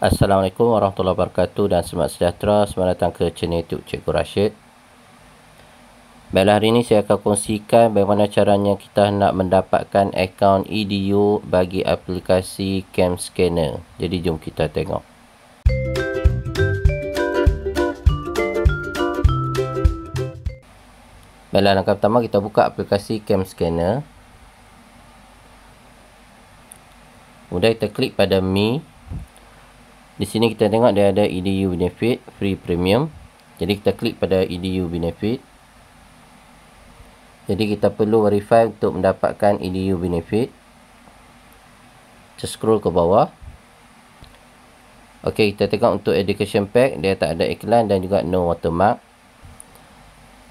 Assalamualaikum warahmatullahi wabarakatuh dan selamat sejahtera. Selamat datang ke channel YouTube Cikgu Rashid. Baiklah hari ini saya akan kongsikan bagaimana caranya kita nak mendapatkan akaun EDU bagi aplikasi Cam Scanner. Jadi jom kita tengok. Baiklah langkah pertama kita buka aplikasi Cam Scanner. Kemudian kita klik pada Mi. Mi. Di sini kita tengok dia ada EDU Benefit Free Premium. Jadi kita klik pada EDU Benefit. Jadi kita perlu verify untuk mendapatkan EDU Benefit. Just scroll ke bawah. Ok kita tengok untuk Education Pack. Dia tak ada iklan dan juga no watermark.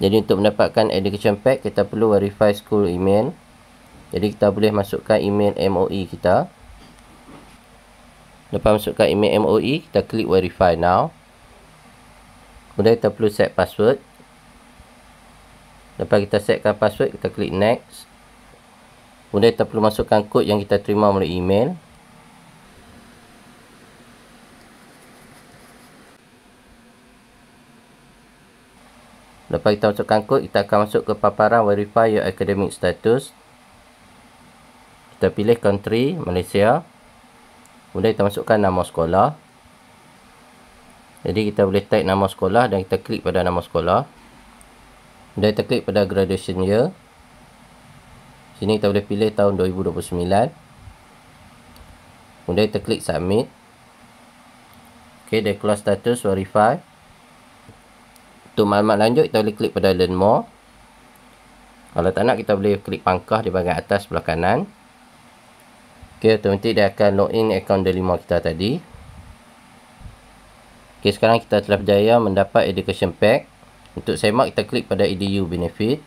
Jadi untuk mendapatkan Education Pack kita perlu verify school email. Jadi kita boleh masukkan email MOE Kita. Lepas masukkan email MOE, kita klik verify now. Kemudian kita perlu set password. Lepas kita setkan password, kita klik next. Kemudian kita perlu masukkan kod yang kita terima melalui email. Lepas kita masukkan kod, kita akan masuk ke paparan verify your academic status. Kita pilih country, Malaysia. Malaysia. Kemudian kita masukkan nama sekolah. Jadi kita boleh type nama sekolah dan kita klik pada nama sekolah. Kemudian kita klik pada graduation year. Sini kita boleh pilih tahun 2029. Kemudian kita klik submit. Okey, dia keluar status verify. Untuk maklumat lanjut, kita boleh klik pada learn more. Kalau tak nak, kita boleh klik pangkah di bahagian atas sebelah kanan ok automatik dia akan log in akaun delima kita tadi ok sekarang kita telah berjaya mendapat education pack untuk semak kita klik pada edu benefit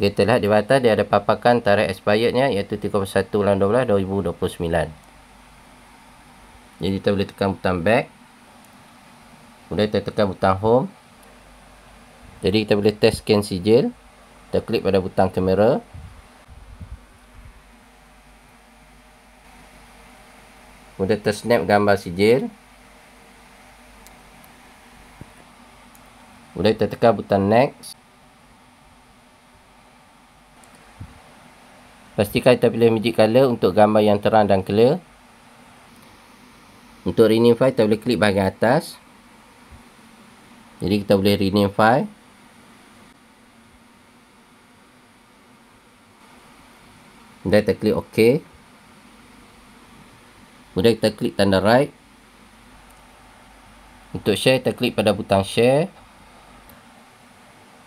ok telah di atas dia ada papakan tarikh expirednya iaitu 31 bulan 2029 jadi kita boleh tekan butang back kemudian kita tekan butang home jadi kita boleh test scan sijil kita klik pada butang kamera Kemudian tersnap gambar sijil. Kemudian kita tekan butang next. Pastikan kita pilih magic color untuk gambar yang terang dan clear. Untuk rename file, kita boleh klik bahagian atas. Jadi kita boleh rename file. Dan kita klik OK. Kemudian kita klik tanda right. Untuk share, kita klik pada butang share.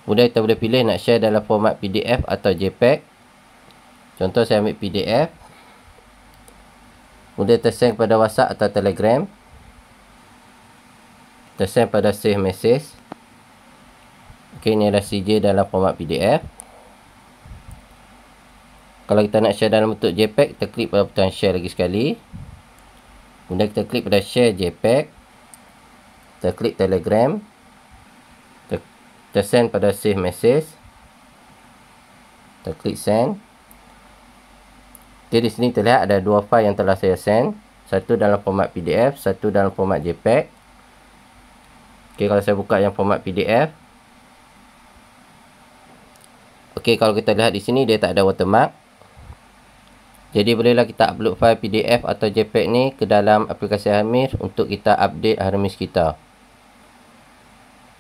Kemudian kita boleh pilih nak share dalam format PDF atau JPEG. Contoh saya ambil PDF. Kemudian kita send kepada WhatsApp atau Telegram. Kita send pada save message. Ok, ni adalah CJ dalam format PDF. Kalau kita nak share dalam bentuk JPEG, kita klik pada butang share lagi sekali. Kemudian kita klik pada share JPEG. Kita klik telegram. Kita, kita send pada save message. Kita klik send. Okay, di sini terlihat ada dua file yang telah saya send. Satu dalam format PDF, satu dalam format JPEG. Okey, kalau saya buka yang format PDF. Okey, kalau kita lihat di sini, dia tak ada watermark. Jadi bolehlah kita upload file PDF atau JPEG ni ke dalam aplikasi Hermes untuk kita update Hermes kita.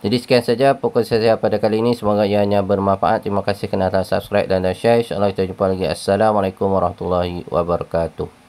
Jadi sekian saja pokok saya pada kali ini. Semoga ianya bermanfaat. Terima kasih kerana telah subscribe dan share. InsyaAllah kita jumpa lagi. Assalamualaikum warahmatullahi wabarakatuh.